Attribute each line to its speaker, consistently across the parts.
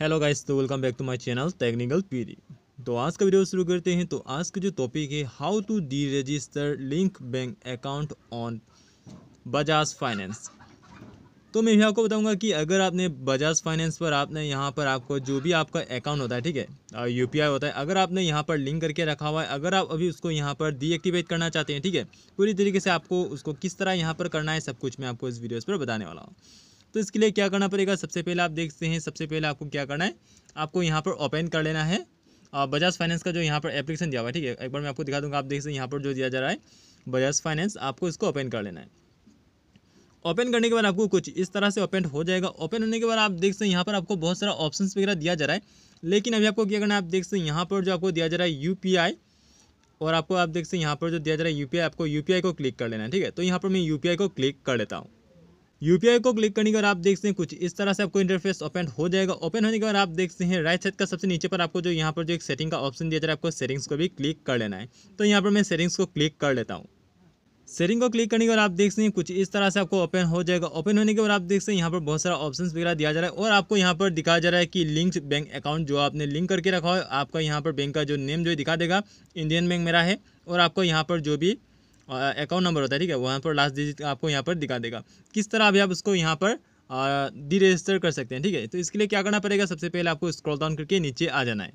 Speaker 1: hello guys तो welcome back to my channel technical PD तो आज का वीडियो शुरू करते हैं तो आज का जो टॉपिक है how to deregister link bank account on Bajaj Finance तो मैं भी आपको बताऊंगा कि अगर आपने बजाज फाइनेंस पर आपने यहाँ पर आपको जो भी आपका अकाउंट होता है ठीक है यू होता है अगर आपने यहाँ पर लिंक करके रखा हुआ है अगर आप अभी उसको यहाँ पर डीएक्टिवेट करना चाहते हैं ठीक है पूरी तरीके से आपको उसको किस तरह यहाँ पर करना है सब कुछ मैं आपको इस वीडियोज़ पर बताने वाला हूँ तो इसके लिए क्या करना पड़ेगा सबसे पहले आप देखते हैं सबसे पहले आपको क्या करना है आपको यहाँ पर ओपन कर लेना है बजाज फाइनेंस का जो यहाँ पर एप्लीकेशन दिया हुआ है ठीक है एक बार मैं आपको दिखा दूँगा आप देख सकते हैं यहाँ पर जो दिया जा रहा है बजाज फाइनेंस आपको इसको ओपन कर लेना है ओपन करने के बाद आपको कुछ इस तरह से ओपन हो जाएगा ओपन होने के बाद आप देख सकते हैं यहाँ पर आपको बहुत सारा ऑप्शन वगैरह दिया जा रहा है लेकिन अभी आपको क्या करना है आप देख सकते हैं यहाँ पर जो आपको दिया जा रहा है यू और आपको आप देख सकते हैं यहाँ पर जो दिया जा रहा है यू आपको यू को क्लिक कर लेना है ठीक है तो यहाँ पर मैं यू को क्लिक कर लेता हूँ यूपीआई को क्लिक करने के बाद आप देखते हैं कुछ इस तरह से आपको इंटरफेस ओपन हो जाएगा ओपन होने के बाद आप देखते हैं राइट साइड का सबसे नीचे पर आपको जो यहाँ पर जो एक सेटिंग का ऑप्शन दिया जा रहा है आपको सेटिंग्स को भी क्लिक कर लेना है तो यहाँ पर मैं सेटिंग्स को क्लिक कर लेता हूँ सेटिंग को क्लिक करने के बाद आप देख सकते हैं कुछ इस तरह से आपको ओपन हो जाएगा ओपन तो होने के बाद आप देख सकते हैं यहाँ पर बहुत सारा ऑप्शंस वगैरह दिया जा रहा है और आपको यहाँ पर दिखाया जा रहा है कि लिंक्ड बैंक अकाउंट जो आपने लिंक करके रखा हो आपका यहाँ पर बैंक का जो नेम जो दिखा देगा इंडियन बैंक मेरा है और आपको यहाँ पर जो भी अकाउंट नंबर होता है ठीक है वहाँ पर लास्ट डिजिट आपको यहाँ पर दिखा देगा किस तरह अभी आप उसको यहाँ पर डी रजिस्टर कर सकते हैं ठीक है तो इसके लिए क्या करना पड़ेगा सबसे पहले आपको स्क्रॉल डाउन करके नीचे आ जाना है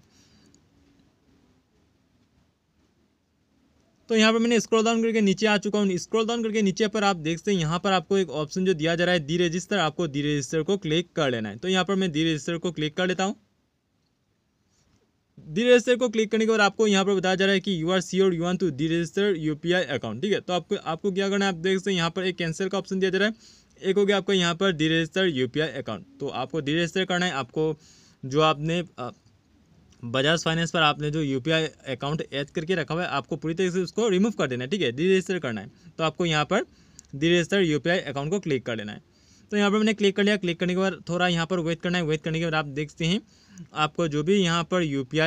Speaker 1: तो यहाँ पर मैंने स्क्रॉल डाउन करके नीचे आ चुका हूँ स्क्रॉल डाउन करके नीचे पर आप देखते हैं यहाँ पर आपको एक ऑप्शन जो दिया जा रहा है डी रजिस्टर आपको डी रजिस्टर को क्लिक कर लेना है तो यहाँ पर मैं डी रजिस्टर को क्लिक कर लेता हूँ डी रजिस्टर को क्लिक करने के बाद आपको यहाँ पर बताया जा रहा है कि you are sure you want to deregister UPI पी आई अकाउंट ठीक है तो आपको आपको क्या करना है आप देख सकते हैं यहाँ पर एक कैंसिल का ऑप्शन दिया जा रहा है एक हो गया आपका यहाँ पर डी रजिस्टर यू पी आई अकाउंट तो आपको डी रजिस्टर करना है आपको जो आपने बजाज फाइनेंस पर आपने जो यू पी आई अकाउंट ऐड करके रखा हुआ है आपको पूरी तरीके से उसको रिमूव कर देना है ठीक है डी रजिस्टर करना है तो आपको यहाँ पर डी रजिस्टर यू पी आई अकाउंट को क्लिक कर लेना है तो यहाँ पर मैंने क्लिक कर लिया क्लिक करने के बाद थोड़ा यहाँ पर वेट करना है वेट करने के बाद आप देखते हैं आपको जो भी यहाँ पर यू पी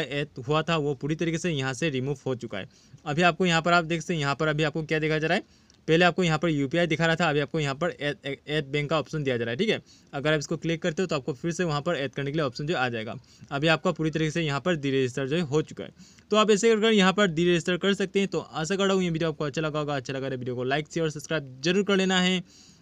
Speaker 1: हुआ था वो पूरी तरीके से यहाँ से रिमूव हो चुका है अभी आपको यहाँ पर आप देखते हैं यहाँ पर अभी आपको क्या देखा जा रहा है पहले आपको यहाँ पर यू दिखा रहा था अभी आपको यहाँ पर ऐप बैंक का ऑप्शन दिया जा रहा है ठीक है अगर आप इसको क्लिक करते हो तो आपको फिर से वहाँ पर ऐड करने के लिए ऑप्शन जो आ जाएगा अभी आपका पूरी तरीके से यहाँ पर डी रजिस्टर जो हो चुका है तो आप ऐसे अगर यहाँ पर डी रजिस्टर कर सकते हैं तो आशा कर रहा हूँ ये वीडियो आपको अच्छा लगा होगा अच्छा लगा वीडियो को लाइक शेयर और सब्सक्राइब जरूर कर लेना है